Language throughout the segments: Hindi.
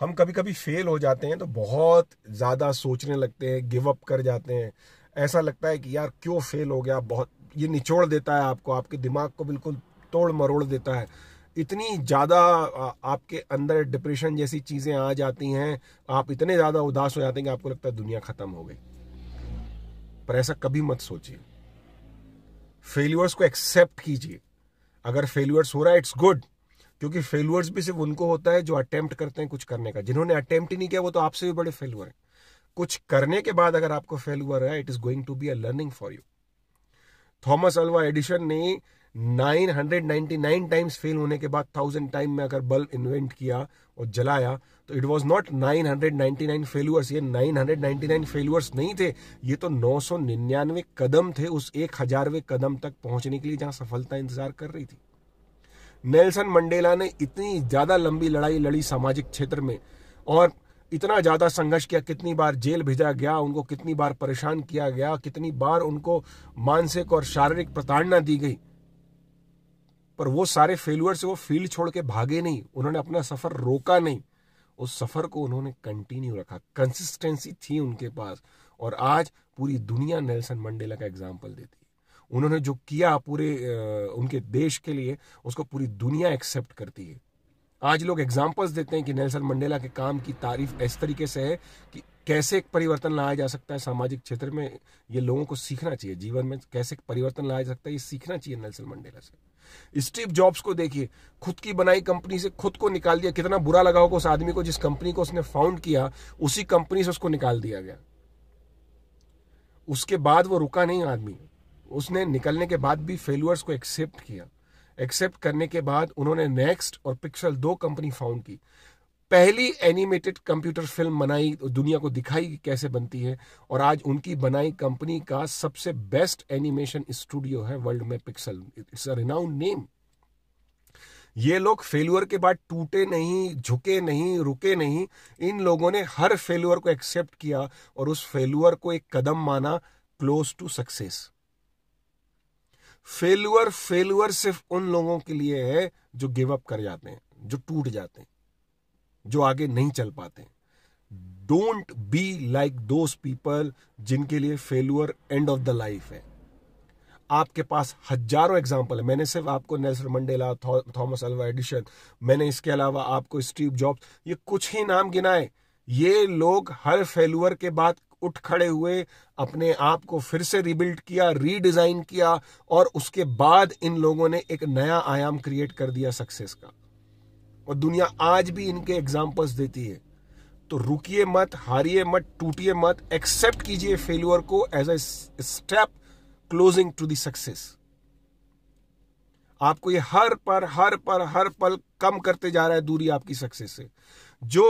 हम कभी कभी फेल हो जाते हैं तो बहुत ज़्यादा सोचने लगते हैं गिव अप कर जाते हैं ऐसा लगता है कि यार क्यों फेल हो गया बहुत ये निचोड़ देता है आपको आपके दिमाग को बिल्कुल तोड़ मरोड़ देता है इतनी ज़्यादा आपके अंदर डिप्रेशन जैसी चीज़ें आ जाती हैं आप इतने ज़्यादा उदास हो जाते हैं कि आपको लगता है दुनिया ख़त्म हो गई पर ऐसा कभी मत सोचिए फेल्यूर्स को एक्सेप्ट कीजिए अगर फेल्यूअर्स हो रहा है इट्स गुड क्योंकि फेलुअर्स भी सिर्फ उनको होता है जो अटेम्प्ट करते हैं कुछ करने का जिन्होंने अटेम्प्ट ही नहीं किया वो तो आपसे भी बड़े फेलुअर हैं कुछ करने के बाद अगर आपको फेलुअर है it is going to be a learning for you Thomas Alva Edison ने 999 टाइम्स फेल होने के बाद थाउजेंड टाइम में अगर बल्ब इन्वेंट किया और जलाया तो इट वाज नॉट 999 फेलुअर्स ये 999 फेलुअर्स नहीं थे ये तो 999 कदम थे उस एक हजारवे कदम तक पहुंचने के लिए जहां सफलता इंतजार कर रही थी नेल्सन मंडेला ने इतनी ज़्यादा लंबी लड़ाई लड़ी सामाजिक क्षेत्र में और इतना ज़्यादा संघर्ष किया कितनी बार जेल भेजा गया उनको कितनी बार परेशान किया गया कितनी बार उनको मानसिक और शारीरिक प्रताड़ना दी गई पर वो सारे फेलुअर से वो फील्ड छोड़ के भागे नहीं उन्होंने अपना सफ़र रोका नहीं उस सफ़र को उन्होंने कंटिन्यू रखा कंसिस्टेंसी थी उनके पास और आज पूरी दुनिया नेल्सन मंडेला का एग्जाम्पल देती है उन्होंने जो किया पूरे उनके देश के लिए उसको पूरी दुनिया एक्सेप्ट करती है आज लोग एग्जाम्पल्स देते हैं कि नेल्सन मंडेला के काम की तारीफ इस तरीके से है कि कैसे एक परिवर्तन लाया जा सकता है सामाजिक क्षेत्र में ये लोगों को सीखना चाहिए जीवन में कैसे एक परिवर्तन लाया जा सकता है ये सीखना चाहिए नेल्सन मंडेला से स्टीव जॉब्स को देखिए खुद की बनाई कंपनी से खुद को निकाल दिया कितना बुरा लगा होगा उस आदमी को जिस कंपनी को उसने फाउंड किया उसी कंपनी से उसको निकाल दिया गया उसके बाद वो रुका नहीं आदमी उसने निकलने के बाद भी फेलुअर्स को एक्सेप्ट किया एक्सेप्ट करने के बाद उन्होंने नेक्स्ट और पिक्सल दो कंपनी फाउंड की पहली एनिमेटेड कंप्यूटर फिल्म बनाई दुनिया को दिखाई कैसे बनती है और आज उनकी बनाई कंपनी का सबसे बेस्ट एनिमेशन स्टूडियो है वर्ल्ड में Pixar it's a renowned name ये लोग फेलुअर के बाद टूटे नहीं झुके नहीं रुके नहीं इन लोगों ने हर फेलुअर को एक्सेप्ट किया और उस फेलुअर को एक कदम माना close to success failure failure सिर्फ उन लोगों के लिए है जो गिव अप कर जाते हैं जो टूट जाते हैं जो आगे नहीं चल पाते don't be like those people जिनके लिए failure end of the life है आपके पास हजारों एग्जाम्पल है मैंने सिर्फ आपको Nelson Mandela Thomas Alva Edison मैंने इसके अलावा आपको स्टीव जॉब्स ये कुछ ही नाम गिनाए ये लोग हर फेलुअर के बाद उठ खड़े हुए अपने आप को फिर से रिबिल्ड किया रीडिजाइन किया और उसके बाद इन लोगों ने एक नया आयाम क्रिएट कर दिया सक्सेस का और दुनिया आज भी इनके एग्जाम्पल्स देती है तो रुकिए मत हारिए मत टूटिए मत एक्सेप्ट कीजिए फेल्यूअर को as a step closing to the success आपको ये हर पर हर पर हर पल कम करते जा रहा है दूरी आपकी सक्सेस से जो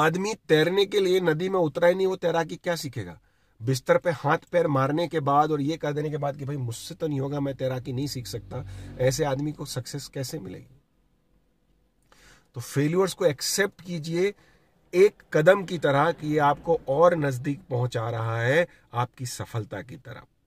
आदमी तैरने के लिए नदी में उतरा ही नहीं वो तैराकी क्या सीखेगा बिस्तर पे हाथ पैर मारने के बाद और ये कर देने के बाद कि भाई मुझसे तो नहीं होगा मैं तैराकी नहीं सीख सकता ऐसे आदमी को सक्सेस कैसे मिलेगी तो फेल्यूर्स को एक्सेप्ट कीजिए एक कदम की तरह कि ये आपको और नजदीक पहुंचा रहा है आपकी सफलता की तरफ